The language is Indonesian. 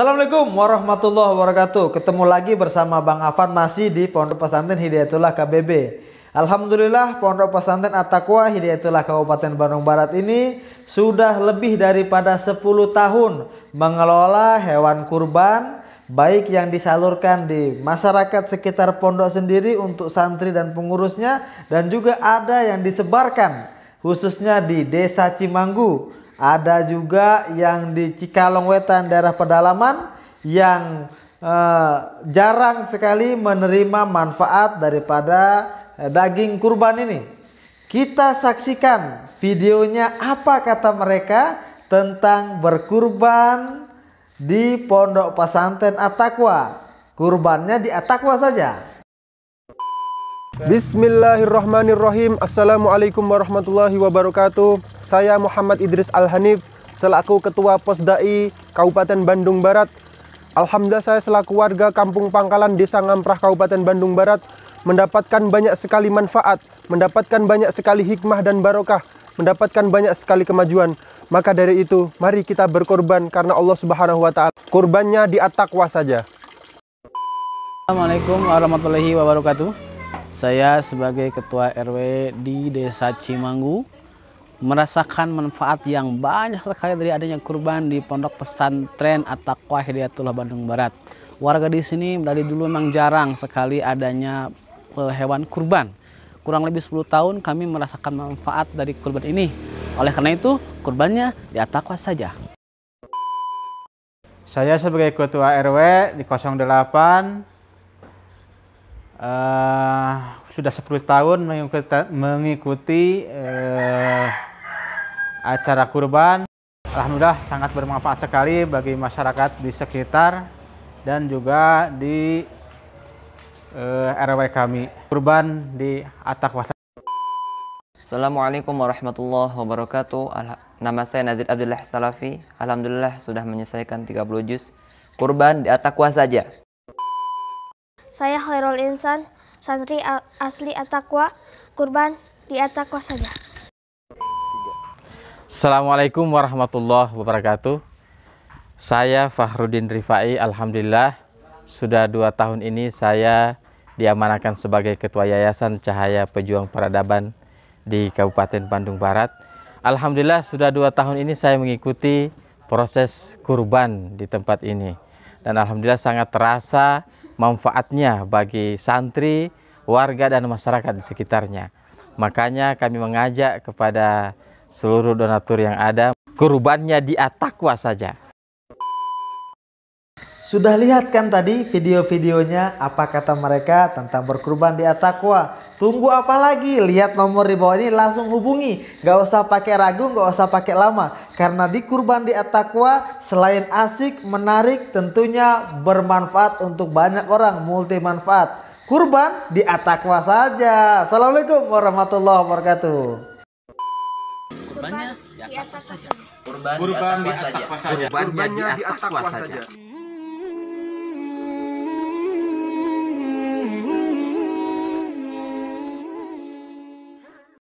Assalamualaikum warahmatullahi wabarakatuh. Ketemu lagi bersama Bang Afan masih di Pondok Pesantren Hidayatullah KBB. Alhamdulillah Pondok Pesantren Atakwa Hidayatullah Kabupaten Bandung Barat ini sudah lebih daripada 10 tahun mengelola hewan kurban baik yang disalurkan di masyarakat sekitar pondok sendiri untuk santri dan pengurusnya dan juga ada yang disebarkan khususnya di Desa Cimanggu ada juga yang di Cikalong Wetan daerah pedalaman yang eh, jarang sekali menerima manfaat daripada eh, daging kurban ini. Kita saksikan videonya apa kata mereka tentang berkurban di Pondok Pesantren Atakwa. Kurbannya di Atakwa saja. Bismillahirrahmanirrahim. Assalamualaikum warahmatullahi wabarakatuh. Saya Muhammad Idris Al-Hanif, selaku Ketua Posdai Kabupaten Bandung Barat. Alhamdulillah saya selaku warga Kampung Pangkalan Desa Ngamprah Kabupaten Bandung Barat mendapatkan banyak sekali manfaat, mendapatkan banyak sekali hikmah dan barokah, mendapatkan banyak sekali kemajuan. Maka dari itu, mari kita berkorban karena Allah Subhanahu wa taala. Kurbannya di atakwa saja. Assalamualaikum warahmatullahi wabarakatuh. Saya sebagai ketua RW di Desa Cimanggu merasakan manfaat yang banyak sekali dari adanya kurban di Pondok Pesantren Ataqwa Hidayatullah Bandung Barat. Warga di sini dari dulu memang jarang sekali adanya eh, hewan kurban. Kurang lebih 10 tahun kami merasakan manfaat dari kurban ini. Oleh karena itu, kurbannya di Ataqwa saja. Saya sebagai ketua RW di 08 Eh, sudah 10 tahun mengikuti, mengikuti uh, acara kurban. Alhamdulillah sangat bermanfaat sekali bagi masyarakat di sekitar dan juga di uh, eh, RW kami. Kurban di Atak Assalamualaikum warahmatullahi wabarakatuh. Nama saya Nazir Abdullah Salafi. Alhamdulillah sudah menyelesaikan 30 juz. Kurban di Atakwa saja. Saya Khairul Insan, santri asli Atakwa, kurban di Atakwa saja. Assalamualaikum warahmatullahi wabarakatuh. Saya Fahrudin Rifai, Alhamdulillah. Sudah dua tahun ini saya diamanakan sebagai Ketua Yayasan Cahaya Pejuang Peradaban di Kabupaten Bandung Barat. Alhamdulillah sudah dua tahun ini saya mengikuti proses kurban di tempat ini dan alhamdulillah sangat terasa manfaatnya bagi santri, warga dan masyarakat di sekitarnya. Makanya kami mengajak kepada seluruh donatur yang ada, kurbannya di atakwa saja. Sudah lihat kan tadi video-videonya apa kata mereka tentang berkurban di Atakwa? Tunggu apa lagi? Lihat nomor di bawah ini langsung hubungi. Gak usah pakai ragu, gak usah pakai lama. Karena di kurban di Atakwa selain asik, menarik tentunya bermanfaat untuk banyak orang, multi manfaat. Kurban di Atakwa saja. Assalamualaikum warahmatullahi wabarakatuh. Kurbannya di Atakwa saja. Kurban di di Atakwa saja.